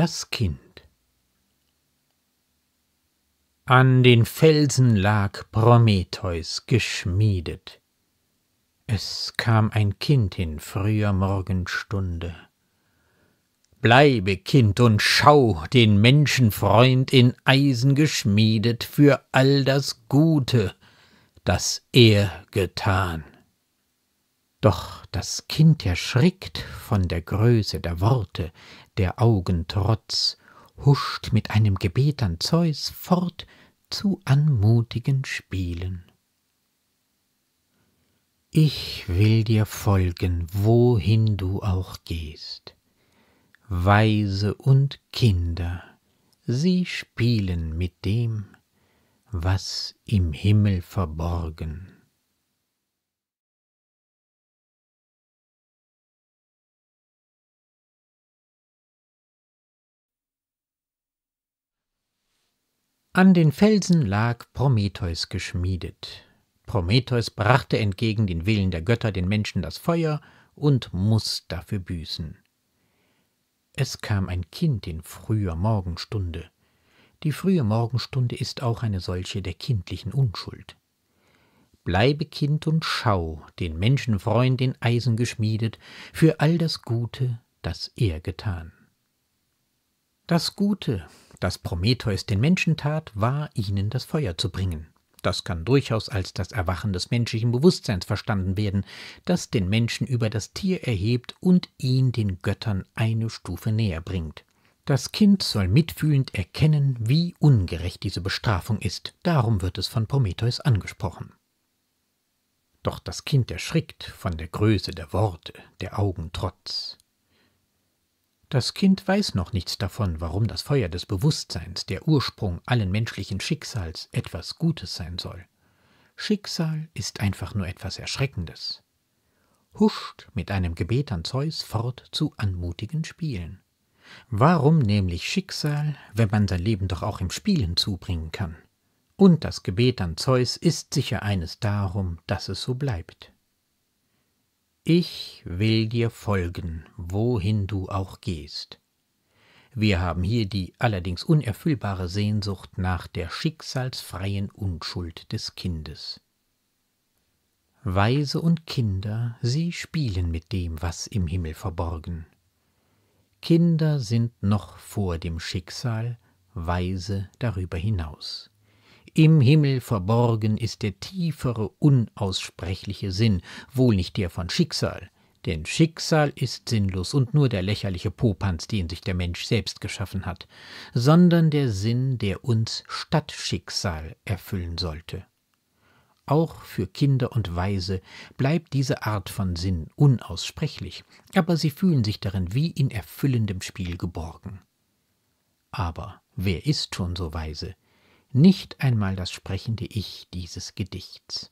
das Kind. An den Felsen lag Prometheus geschmiedet. Es kam ein Kind in früher Morgenstunde. Bleibe, Kind, und schau, den Menschenfreund in Eisen geschmiedet für all das Gute, das er getan. Doch das Kind erschrickt von der Größe der Worte, der Augen trotz, huscht mit einem Gebet an Zeus fort zu anmutigen Spielen. Ich will dir folgen, wohin du auch gehst. Weise und Kinder, sie spielen mit dem, was im Himmel verborgen. An den Felsen lag Prometheus geschmiedet. Prometheus brachte entgegen den Willen der Götter den Menschen das Feuer und muß dafür büßen. Es kam ein Kind in früher Morgenstunde. Die frühe Morgenstunde ist auch eine solche der kindlichen Unschuld. Bleibe Kind und schau, den Menschenfreund in Eisen geschmiedet, für all das Gute, das er getan. Das Gute, das Prometheus den Menschen tat, war, ihnen das Feuer zu bringen. Das kann durchaus als das Erwachen des menschlichen Bewusstseins verstanden werden, das den Menschen über das Tier erhebt und ihn den Göttern eine Stufe näher bringt. Das Kind soll mitfühlend erkennen, wie ungerecht diese Bestrafung ist. Darum wird es von Prometheus angesprochen. Doch das Kind erschrickt von der Größe der Worte, der Augen trotz. Das Kind weiß noch nichts davon, warum das Feuer des Bewusstseins, der Ursprung allen menschlichen Schicksals, etwas Gutes sein soll. Schicksal ist einfach nur etwas Erschreckendes. Huscht mit einem Gebet an Zeus fort zu anmutigen Spielen. Warum nämlich Schicksal, wenn man sein Leben doch auch im Spielen zubringen kann? Und das Gebet an Zeus ist sicher eines darum, dass es so bleibt. Ich will dir folgen, wohin du auch gehst. Wir haben hier die allerdings unerfüllbare Sehnsucht nach der schicksalsfreien Unschuld des Kindes. Weise und Kinder, sie spielen mit dem, was im Himmel verborgen. Kinder sind noch vor dem Schicksal, Weise darüber hinaus. Im Himmel verborgen ist der tiefere, unaussprechliche Sinn, wohl nicht der von Schicksal. Denn Schicksal ist sinnlos und nur der lächerliche Popanz, den sich der Mensch selbst geschaffen hat, sondern der Sinn, der uns statt Schicksal erfüllen sollte. Auch für Kinder und Weise bleibt diese Art von Sinn unaussprechlich, aber sie fühlen sich darin wie in erfüllendem Spiel geborgen. Aber wer ist schon so weise? nicht einmal das sprechende Ich dieses Gedichts.